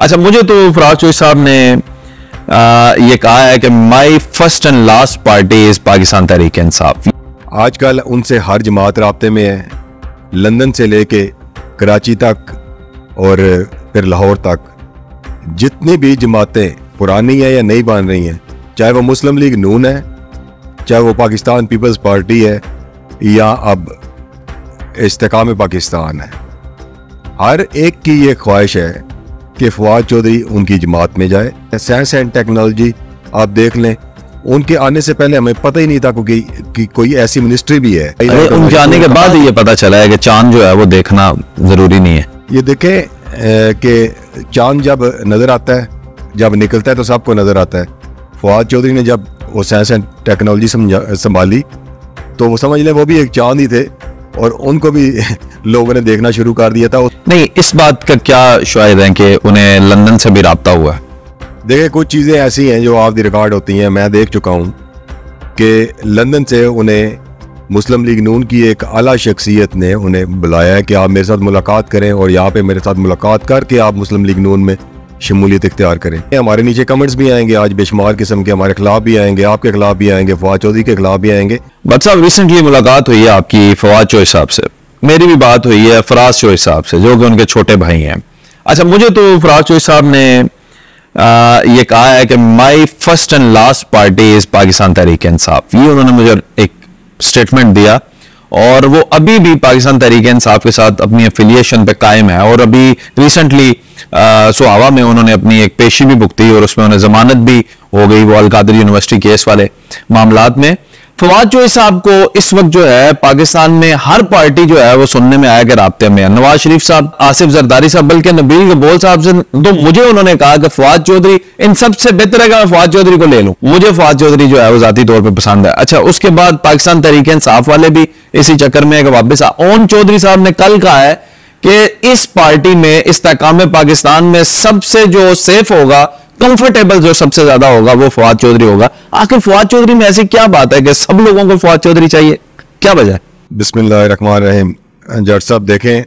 अच्छा मुझे तो फराज चोई साहब ने आ, ये कहा है कि my first and last party is Pakistan Tehreek Insaf आजकल उनसे हर जमात रबते में है लंदन से लेके कराची तक और फिर लाहौर तक जितनी भी जमातें पुरानी हैं या नई बन रही हैं चाहे वो मुस्लिम लीग नून है चाहे वो पाकिस्तान पीपल्स पार्टी है या अब इसकाम पाकिस्तान है हर एक की ये ख्वाहिश है कि फवाद चौधरी उनकी जमात में जाए साइंस एंड टेक्नोलॉजी आप देख लें उनके आने से पहले हमें पता ही नहीं था क्योंकि कि कोई ऐसी मिनिस्ट्री भी है उन जाने के बाद ये पता चला है कि चांद जो है वो देखना जरूरी नहीं है ये देखें कि चांद जब नजर आता है जब निकलता है तो सबको नजर आता है फवाद चौधरी ने जब वो साइंस एंड टेक्नोलॉजी संभाली तो वो समझ लें वो भी एक चांद ही थे और उनको भी लोगों ने देखना शुरू कर दिया था नहीं इस बात का क्या शायद है कि उन्हें लंदन से भी रबता हुआ देखिए कुछ चीज़ें ऐसी हैं जो आप दी रिकॉर्ड होती हैं मैं देख चुका हूँ कि लंदन से उन्हें मुस्लिम लीग नून की एक अला शख्सियत ने उन्हें बुलाया कि आप मेरे साथ मुलाकात करें और यहाँ पे मेरे साथ मुलाकात करके आप मुस्लिम लीग नून में शमूलियत इख्तियार करें हमारे नीचे कमेंट्स भी आएंगे आज बेशुमार किस्म के हमारे खिलाफ भी आएंगे आपके खिलाफ भी आएंगे फवाद चौधरी के खिलाफ भी आएंगे बट साहब रिसेंटली मुलाकात हुई है आपकी फवाद चौधरी साहब से मेरी भी बात हुई है फराज चौधरी साहब से जो कि उनके छोटे भाई हैं अच्छा मुझे तो फराज चौधरी साहब ने आ, ये कहा है कि my first and last party is Pakistan Tehreek Insaf ये उन्होंने मुझे एक स्टेटमेंट दिया और वो अभी भी पाकिस्तान तहरीक इंसाफ के साथ अपनी एफिलिएशन पे कायम है और अभी रिसेंटली हवा में उन्होंने अपनी एक पेशी भी भुगती और उसमें उन्हें जमानत भी हो गई वो अलकादर यूनिवर्सिटी केस वाले मामला में फवाद चोई साहब को इस वक्त जो है पाकिस्तान में हर पार्टी जो है वो सुनने में आया कि रबते में नवाज शरीफ साहब आसिफ जरदारी साहब बल्कि नबील कबोल साहब से तो मुझे उन्होंने कहा कि फवाद चौधरी इन सबसे बेहतर है कि मैं फवाद चौधरी को ले लूं मुझे फवाद चौधरी जो है वो जाती तौर पर पसंद है अच्छा उसके बाद पाकिस्तान तरीके इंसाफ वाले भी इसी चक्कर में वापिस ओन चौधरी साहब ने कल कहा है कि इस पार्टी में इस तकाम पाकिस्तान में सबसे जो सेफ होगा कंफर्टेबल जो सबसे ज्यादा होगा वो फवाद चौधरी होगा आखिर फवाद चौधरी में ऐसी क्या बात है कि सब लोगों को फवाद चौधरी चाहिए क्या वजह बिस्मिल्लाम जट साहब देखें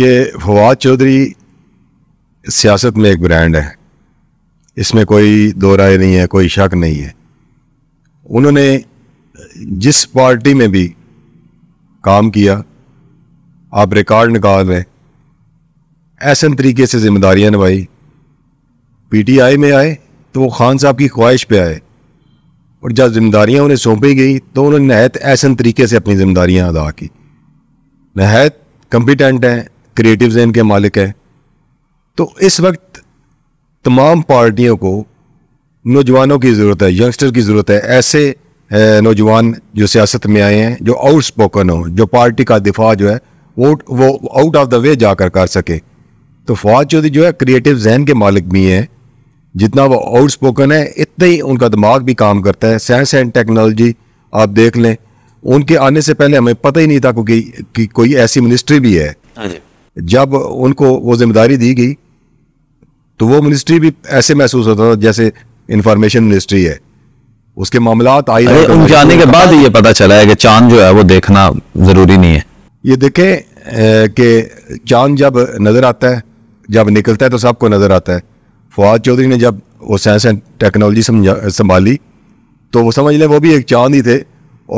कि फवाद चौधरी सियासत में एक ब्रांड है इसमें कोई दो राय नहीं है कोई शक नहीं है उन्होंने जिस पार्टी में भी काम किया आप रिकॉर्ड निकाल लें ऐसे तरीके से जिम्मेदारियाँ निभाई पीटीआई में आए तो वो खान साहब की ख्वाहिश पे आए और जब जिम्मेदारियाँ उन्हें सौंपी गई तो उन्होंने नहायत ऐसन तरीके से अपनी जिम्मेदारियाँ अदा की नहायत कंपिटेंट हैं क्रिएटिव हैं के मालिक हैं तो इस वक्त तमाम पार्टियों को नौजवानों की ज़रूरत है यंगस्टर की ज़रूरत है ऐसे नौजवान जो सियासत में आए हैं जो आउट स्पोकन हो जो पार्टी का दिफा जो है वोट वो आउट ऑफ द वे जाकर कर सके तो फवाद चौधरी जो है क्रिएटिव जहन के मालिक भी हैं जितना वो आउट स्पोकन है इतना ही उनका दिमाग भी काम करता है साइंस एंड टेक्नोलॉजी आप देख लें उनके आने से पहले हमें पता ही नहीं था कि, कि कोई ऐसी मिनिस्ट्री भी है हाँ जब उनको वो जिम्मेदारी दी गई तो वो मिनिस्ट्री भी ऐसे महसूस होता था जैसे इंफॉर्मेशन मिनिस्ट्री है उसके मामला आई उन जाने के बाद ये पता चला है कि चांद जो है वो देखना जरूरी नहीं है ये देखें कि चांद जब नज़र आता है जब निकलता है तो सबको नज़र आता है फवाद चौधरी ने जब वो साइंस एंड टेक्नोलॉजी संभाली तो वो समझ लें वो भी एक चांद ही थे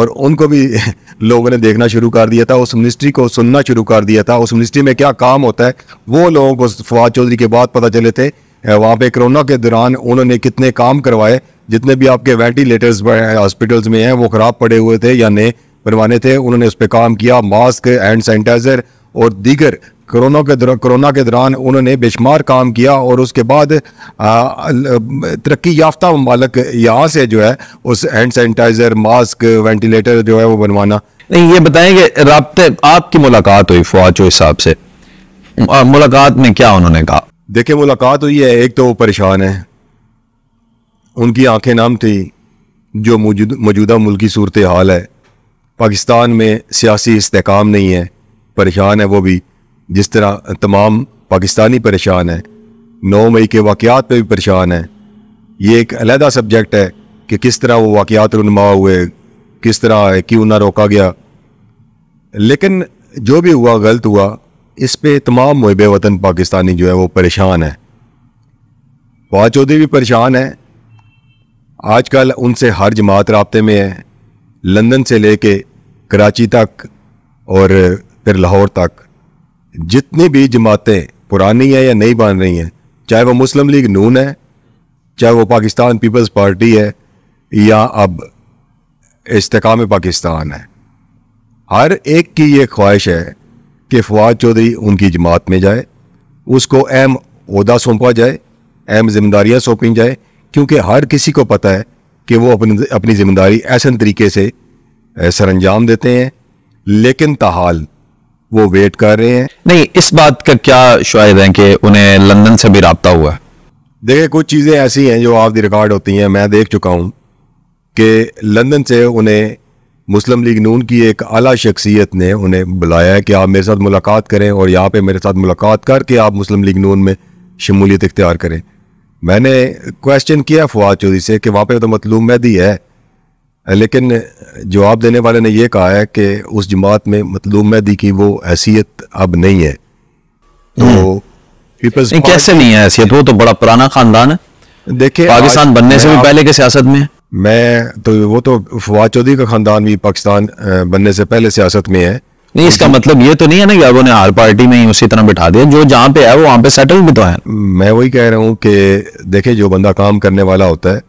और उनको भी लोगों ने देखना शुरू कर दिया था उस मिनिस्ट्री को सुनना शुरू कर दिया था उस मिनिस्ट्री में क्या काम होता है वो लोगों को फवाद चौधरी के बाद पता चले थे वहाँ पे कोरोना के दौरान उन्होंने कितने काम करवाए जितने भी आपके वेंटिलेटर्स हॉस्पिटल्स में हैं वो ख़राब पड़े हुए थे या नए बनवाने थे उन्होंने उस पर काम किया मास्क हैंड सैनिटाइज़र और दीगर कोरोना के दौरान कोरोना के दौरान उन्होंने बेशुमार काम किया और उसके बाद तरक्की याफ्ता ममालक यहाँ से जो है उस हैंड सैनिटाइज़र मास्क वेंटिलेटर जो है वो बनवाना नहीं ये बताएं कि रबते आपकी मुलाकात हुई फौज चौहरी हिसाब से मुलाकात में क्या उन्होंने कहा देखिए मुलाकात हुई है एक तो वो परेशान है उनकी आंखें नाम थी जो मौजूदा मुल्की सूरत हाल है पाकिस्तान में सियासी इसकाम नहीं है परेशान है वो भी जिस तरह तमाम पाकिस्तानी परेशान है नौ मई के वाक़ात पर भी परेशान है ये एक अलहदा सब्जेक्ट है कि किस तरह वो वाक़ात रनुमा हुए किस तरह क्यों ना रोका गया लेकिन जो भी हुआ गलत हुआ इस पर तमाम मुहब वतन पाकिस्तानी जो है वो परेशान है फवाद चौधरी भी परेशान है आजकल उनसे हर जमात रबते में है लंदन से लेके कराची तक और फिर लाहौर तक जितनी भी जमातें पुरानी हैं या नहीं बन रही हैं चाहे वो मुस्लिम लीग नून है चाहे वो पाकिस्तान पीपल्स पार्टी है या अब इस्तेकाम पाकिस्तान है हर एक की ये ख्वाहिश है कि फवाद चौधरी उनकी जमात में जाए उसको अहम अहदा सौंपा जाए अहम जिम्मेदारियाँ सौंपी जाए क्योंकि हर किसी को पता है कि वो अपनी अपनी ज़िम्मेदारी ऐसा तरीके से सर अंजाम देते हैं लेकिन तहाल वो वेट कर रहे हैं नहीं इस बात का क्या शायद है कि उन्हें लंदन से भी रबता हुआ है देखिए कुछ चीज़ें ऐसी हैं जो आप दी रिकॉर्ड होती हैं मैं देख चुका हूँ कि लंदन से उन्हें मुस्लिम लीग नून की एक अला शख्सियत ने उन्हें बुलाया है कि आप मेरे साथ मुलाकात करें और यहाँ पे मेरे साथ मुलाकात करके आप मुस्लिम लीग नून में शमूलियत इख्तियार करें मैंने क्वेश्चन किया फवाद चौधरी से कि वहाँ पे तो मतलूम मैदी है लेकिन जवाब देने वाले ने यह कहा है कि उस जमात में मतलूम मैदी की वो हैसियत अब नहीं है तो पीपल्स हम्म। नहीं, कैसे नहीं है हैसियत वो तो बड़ा पुराना खानदान है देखिए पाकिस्तान बनने से भी पहले के सियासत में मैं तो वो तो फवाद चौधरी का खानदान भी पाकिस्तान बनने से पहले सियासत में है नहीं इसका मतलब ये तो नहीं है ना अब ने हर पार्टी में ही उसी तरह बिठा दिया जो जहाँ पे है वो वहाँ पे सेटल भी तो है मैं वही कह रहा हूँ कि देखे जो बंदा काम करने वाला होता है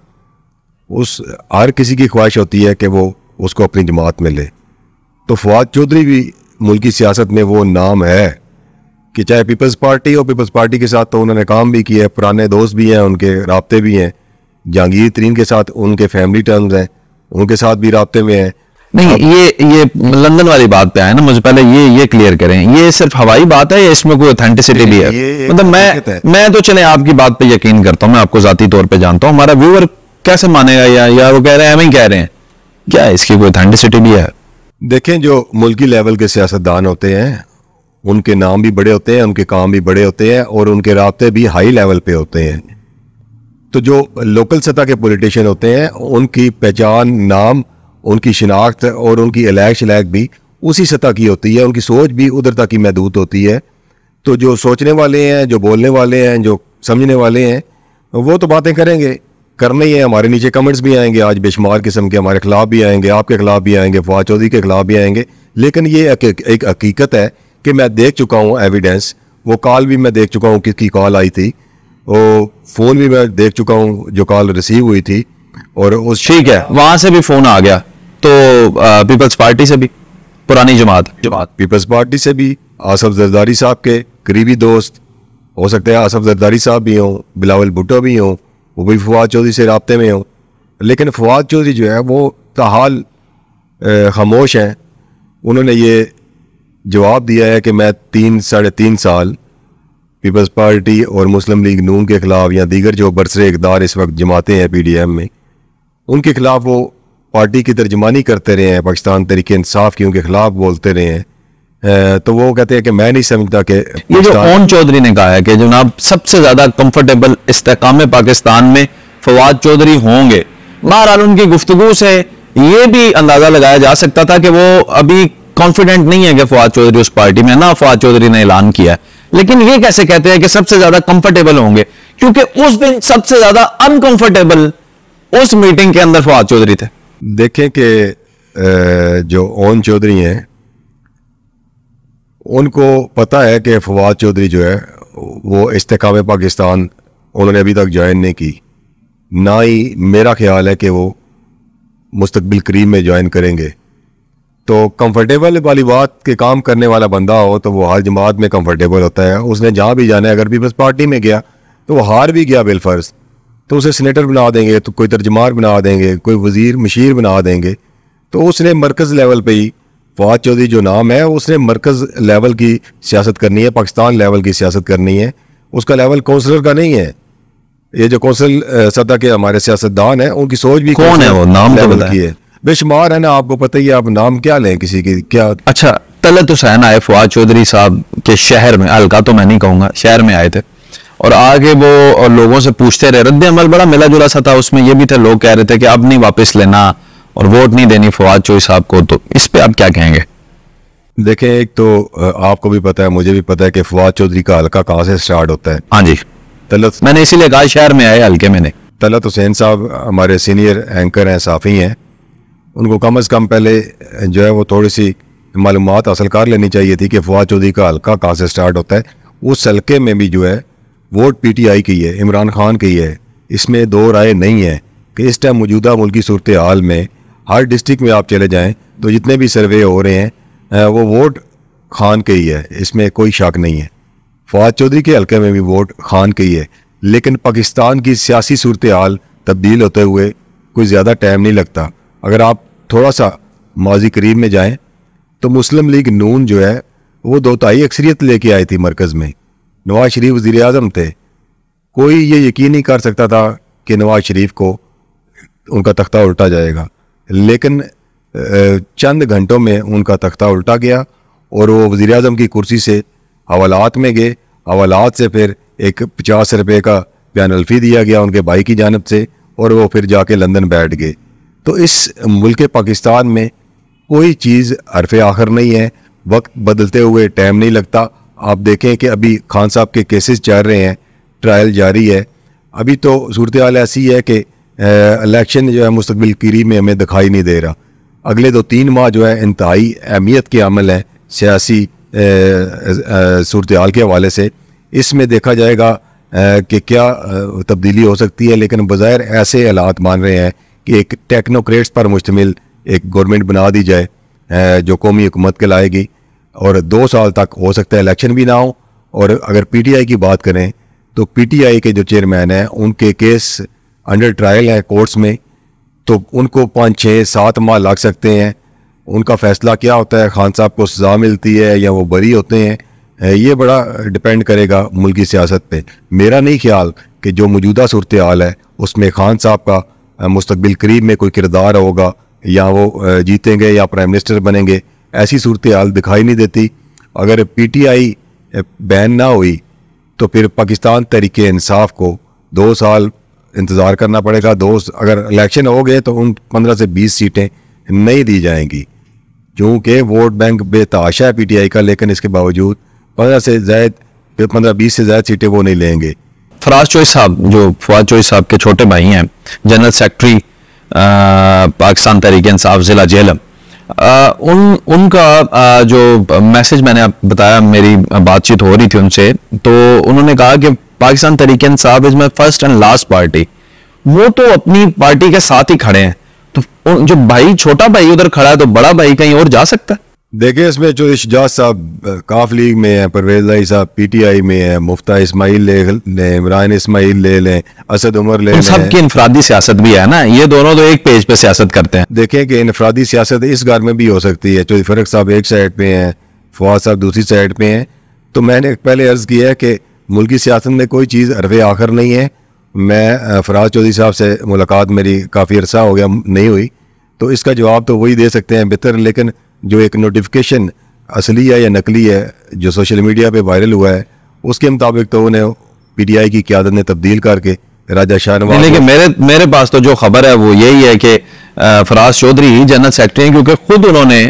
उस हर किसी की ख्वाहिश होती है कि वो उसको अपनी जमात में ले तो फवाद चौधरी भी मुल्की सियासत में वो नाम है कि चाहे पीपल्स पार्टी हो पीपल्स पार्टी के साथ तो उन्होंने काम भी किया है पुराने दोस्त भी हैं उनके रबते भी हैं जहांगीर तरीन के साथ उनके फैमिली टर्म्स हैं उनके साथ भी रबते में हैं नहीं ये ये लंदन वाली बात पे आए ना मुझे पहले ये ये क्लियर करें ये सिर्फ हवाई बात है या इसमें कोई ऑथेंटिसिटी भी है मतलब मैं मैं तो चले आपकी बात पे यकीन करता हूँ मैं आपको जाती तौर पे जानता हूँ हमारा व्यूअर कैसे मानेगा या या वो कह रहे हैं हम ही कह रहे हैं क्या इसकी कोई ऑथेंटिसिटी भी है देखें जो मुल्की लेवल के सियासतदान होते हैं उनके नाम भी बड़े होते हैं उनके काम भी बड़े होते हैं और उनके रबते भी हाई लेवल पे होते हैं तो जो लोकल सतह के पॉलिटिशियन होते हैं उनकी पहचान नाम उनकी शिनाख्त और उनकी अलैक शलैक भी उसी सतह की होती है उनकी सोच भी उधर तक ही महदूद होती है तो जो सोचने वाले हैं जो बोलने वाले हैं जो समझने वाले हैं वो तो बातें करेंगे करना ही है हमारे नीचे कमेंट्स भी आएंगे आज बेशुमार किस्म के हमारे खिलाफ भी आएंगे आपके खिलाफ भी आएंगे फवाद चौधरी के खिलाफ भी आएंगे लेकिन ये एक, एक, एक हकीकत है कि मैं देख चुका हूँ एविडेंस वो कॉल भी मैं देख चुका हूँ किसकी कॉल आई थी और फ़ोन भी मैं देख चुका हूँ जो कॉल रिसीव हुई थी और उस ठीक है वहाँ से भी फ़ोन आ गया तो पीपल्स पार्टी से भी पुरानी जमात जमात पीपल्स पार्टी से भी आसफ जरदारी साहब के करीबी दोस्त हो सकते हैं आसफ जरदारी साहब भी हों बिलावल भुट्टो भी हों वो भी फवाद चौधरी से रबते में हों लेकिन फवाद चौधरी जो है वो तहाल तो खामोश हैं उन्होंने ये जवाब दिया है कि मैं तीन साढ़े तीन साल पीपल्स पार्टी और मुस्लिम लीग नून के खिलाफ या दीगर जो बरसरे इकदार इस वक्त जमाते हैं पी डी एम में उनके खिलाफ वो पार्टी की तर्जमानी करते रहे हैं पाकिस्तान तरीके इंसाफ की उनके खिलाफ बोलते रहे हैं तो वो कहते हैं कि मैं नहीं समझता कि ये जो ओन चौधरी ने कहा है कि जनाब सबसे ज्यादा कंफर्टेबल इस्तेकाम पाकिस्तान में फवाद चौधरी होंगे बहरहाल उनकी गुफ्तगु से ये भी अंदाजा लगाया जा सकता था कि वो अभी कॉन्फिडेंट नहीं है कि फवाद चौधरी उस पार्टी में ना फवाद चौधरी ने ऐलान किया लेकिन ये कैसे कहते हैं कि सबसे ज्यादा कंफर्टेबल होंगे क्योंकि उस दिन सबसे ज्यादा अनकंफर्टेबल उस मीटिंग के अंदर फवाद चौधरी थे देखें कि जो ओन चौधरी हैं उनको पता है कि फवाद चौधरी जो है वो इस्तेकाम पाकिस्तान उन्होंने अभी तक ज्वाइन नहीं की ना ही मेरा ख्याल है कि वो मुस्तबिल करीब में ज्वाइन करेंगे तो कंफर्टेबल वाली बात के काम करने वाला बंदा हो तो वो हर जमात में कंफर्टेबल होता है उसने जहाँ भी जाना है अगर पीपल्स पार्टी में गया तो वो हार भी गया बिलफर्ज़ तो उसे सीनेटर बना देंगे तो कोई तर्जमान बना देंगे कोई वजीर मशीर बना देंगे तो उसने मरकज़ लेवल पे ही फवाद चौधरी जो नाम है उसने मरकज़ लेवल की सियासत करनी है पाकिस्तान लेवल की सियासत करनी है उसका लेवल कौंसलर का नहीं है ये जो कौंसल सतह के हमारे सियासतदान हैं उनकी सोच भी कौन है वो नाम लेवल तो की है बेशुमार है ना आपको पता ही आप नाम क्या लें किसी की क्या अच्छा तलत हुसैन आए फवाद चौधरी साहब के शहर में अलका तो मैं नहीं कहूँगा शहर में आए थे और आगे वो और लोगों से पूछते रहे रद्द अमल बड़ा मिला जुला सा था उसमें ये भी था लोग कह रहे थे कि अब नहीं वापस लेना और वोट नहीं देनी फवाद चौधरी साहब को तो इस पे आप क्या कहेंगे देखें एक तो आपको भी पता है मुझे भी पता है कि फवाद चौधरी का हल्का कहाँ से स्टार्ट होता है हाँ जी तलत मैंने इसीलिए कहा शहर में आए हल्के मैंने तलत हुसैन साहब हमारे सीनियर एंकर हैं साफ़ी हैं उनको कम अज़ कम पहले जो है वो थोड़ी सी मालूम हासिल कर लेनी चाहिए थी कि फवाद चौधरी का हल्का कहाँ से स्टार्ट होता है उस हल्के में भी जो है वोट पीटीआई की है इमरान खान की है इसमें दो राय नहीं है कि इस टाइम मौजूदा मुल्की सूरत हाल में हर डिस्ट्रिक्ट में आप चले जाएं तो जितने भी सर्वे हो रहे हैं वो वोट खान के ही है इसमें कोई शक नहीं है फवाद चौधरी के हल्के में भी वोट खान के ही है लेकिन पाकिस्तान की सियासी सूरत हाल तब्दील होते हुए कोई ज़्यादा टाइम नहीं लगता अगर आप थोड़ा सा माजी करीब में जाएँ तो मुस्लिम लीग नून जो है वो दो ताई अक्सरियत लेके आई थी मरकज़ में नवाज शरीफ वज़ी अजम थे कोई ये यकीन नहीं कर सकता था कि नवाज शरीफ को उनका तख्ता उल्टा जाएगा लेकिन चंद घंटों में उनका तख्ता उल्टा गया और वो वज़ी अजम की कुर्सी से हवालात में गए हवालात से फिर एक पचास रुपये का बयान अल्फी दिया गया उनके भाई की जानब से और वो फिर जाके लंदन बैठ गए तो इस मुल्क पाकिस्तान में कोई चीज़ हरफ आखिर नहीं है वक्त बदलते हुए टाइम नहीं लगता आप देखें कि अभी खान साहब के केसेस चल रहे हैं ट्रायल जारी है अभी तो सूरत हाल ऐसी है कि इलेक्शन जो है मुस्तबिल कीरी में हमें दिखाई नहीं दे रहा अगले दो तीन माह जो है इंतहाई अहमियत के अमल हैं सियासी सूरत हाल के हवाले से इसमें देखा जाएगा कि क्या तब्दीली हो सकती है लेकिन बज़ाहिर ऐसे हालात मान रहे हैं कि एक टेक्नोक्रेट्स पर मुश्तमिल एक गवर्नमेंट बना दी जाए जो कौमी हुकूमत के लाएगी और दो साल तक हो सकता है इलेक्शन भी ना हो और अगर पीटीआई की बात करें तो पीटीआई के जो चेयरमैन हैं उनके केस अंडर ट्रायल है कोर्ट्स में तो उनको पाँच छः सात माह लग सकते हैं उनका फैसला क्या होता है खान साहब को सज़ा मिलती है या वो बरी होते हैं ये बड़ा डिपेंड करेगा मुल्की सियासत पे मेरा नहीं ख्याल कि जो मौजूदा सूरत हाल है उसमें खान साहब का मुस्तबिल करीब में कोई किरदार होगा या वो जीतेंगे या प्राइम मिनिस्टर बनेंगे ऐसी सूरत हाल दिखाई नहीं देती अगर पी टी आई बैन ना हुई तो फिर पाकिस्तान तरीके इंसाफ को दो साल इंतज़ार करना पड़ेगा दो अगर इलेक्शन हो गए तो उन पंद्रह से बीस सीटें नहीं दी जाएंगी क्योंकि वोट बैंक बेताशा है पी टी आई का लेकिन इसके बावजूद पंद्रह से ज़ायद पंद्रह बीस से ज़्यादा सीटें वो नहीं लेंगे फराज चोई साहब जो फराज चोई साहब के छोटे भाई हैं जनरल सेक्रेटरी पाकिस्तान तहरीक इंसाफ ज़िला जेलम उन उनका आ, जो मैसेज मैंने आप बताया मेरी बातचीत हो रही थी उनसे तो उन्होंने कहा कि Pakistan Tehreek Insaf is my first and last party वो तो अपनी पार्टी के साथ ही खड़े हैं तो जो भाई छोटा भाई उधर खड़ा है तो बड़ा भाई कहीं और जा सकता है देखिए इसमें जो इशजाज साहब काफ लीग में हैं परवेज लाई साहब पीटीआई में हैं मुफ्ता इस्माइल ले लें इमरान इस्माइल ले लें असद उमर ले सब की इनफरादी सियासत भी है ना ये दोनों तो एक पेज पे सियासत करते हैं देखें कि इनफरादी सियासत इस घर में भी हो सकती है चौधरी फरक साहब एक साइड पे हैं फवाद साहब दूसरी साइड पे हैं तो मैंने पहले अर्ज़ किया है कि मुल्की सियासत में कोई चीज़ अरवे आखिर नहीं है मैं फराज चौधरी साहब से मुलाकात मेरी काफ़ी अरसा हो गया नहीं हुई तो इसका जवाब तो वही दे सकते हैं बेहतर लेकिन जो एक नोटिफिकेशन असली है या नकली है जो सोशल मीडिया पे वायरल हुआ है उसके मुताबिक तो उन्हें पीटीआई की क्यादत ने तब्दील करके राजा शाहनवाज लेकिन मेरे मेरे पास तो जो खबर है वो यही है कि फराज चौधरी जनरल सेक्रेटरी हैं क्योंकि खुद उन्होंने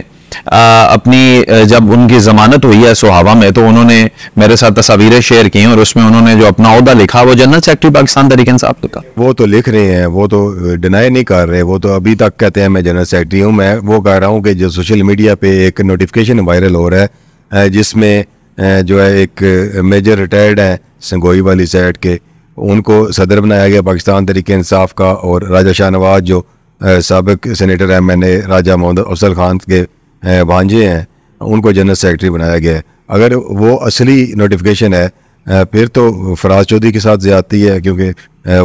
अपनी जब उनकी ज़मानत हुई है सुहावा में तो उन्होंने मेरे साथ तस्वीरें शेयर की और उसमें उन्होंने जो अपना अहदा लिखा वो जनरल सेक्रेटरी पाकिस्तान तरीके इंसाफ लिखा तो वो तो लिख रहे हैं वो तो डिनाई नहीं कर रहे वो तो अभी तक कहते हैं मैं जनरल सेक्रेटरी हूँ मैं वो कह रहा हूँ कि जो सोशल मीडिया पर एक नोटिफिकेशन वायरल हो रहा है जिसमें जो है एक मेजर रिटायर्ड हैं संगोई वाली साइड के उनको सदर बनाया गया पाकिस्तान तरीके इंसाफ का और राजा शाहनवाज जो सबक senator M N A Raja Mohammad Afzal Khan के भांजे हैं उनको जनरल सेक्रेटरी बनाया गया है अगर वो असली नोटिफिकेशन है फिर तो फराज चौधरी के साथ ज्यादती है क्योंकि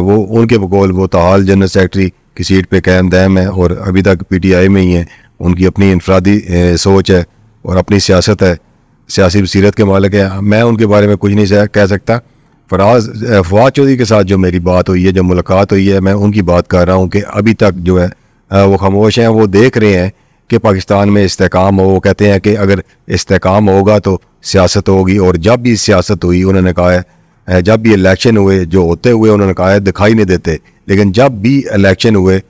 वो उनके बकौल वो तहाल जनरल सेक्रेटरी की सीट पे कैम दैम है और अभी तक पीटीआई में ही है उनकी अपनी इनफरादी सोच है और अपनी सियासत है सियासी बसीरत के मालिक है मैं उनके बारे में कुछ नहीं कह सकता फराज फवाद चौधरी के साथ जो मेरी बात हुई है जो मुलाकात हुई है मैं उनकी बात कर रहा हूँ कि अभी तक जो है वो खामोश हैं वो देख रहे हैं कि पाकिस्तान में इसकाम हो कहते हैं कि अगर इसकाम होगा तो सियासत होगी और जब भी सियासत हुई उन्होंने कहा है जब भी इलेक्शन हुए जो होते हुए उन्होंने कहा है दिखाई नहीं देते लेकिन जब भी इलेक्शन हुए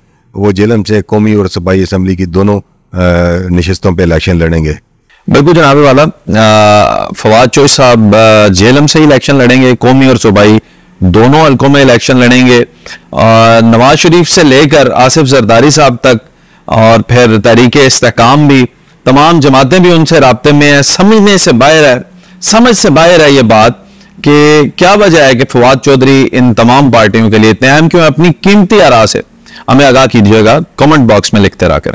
वो जेलम से कौमी और सूबाई असम्बली की दोनों नशस्तों पर इलेक्शन लड़ेंगे बिल्कुल जनाब वाला फवाद चोश साहब जेलम से इलेक्शन लड़ेंगे कौमी और सूबाई दोनों हल्कों में इलेक्शन लड़ेंगे नवाज शरीफ से लेकर आसिफ जरदारी साहब तक और फिर तरीक इसकाम भी तमाम जमातें भी उनसे रबते में है समझने से बाहर है समझ से बाहर है ये बात कि क्या वजह है कि फवाद चौधरी इन तमाम पार्टियों के लिए इतने अहम क्यों अपनी कीमती आरा से हमें आगाह कीजिएगा कमेंट बॉक्स में लिखते रहा करें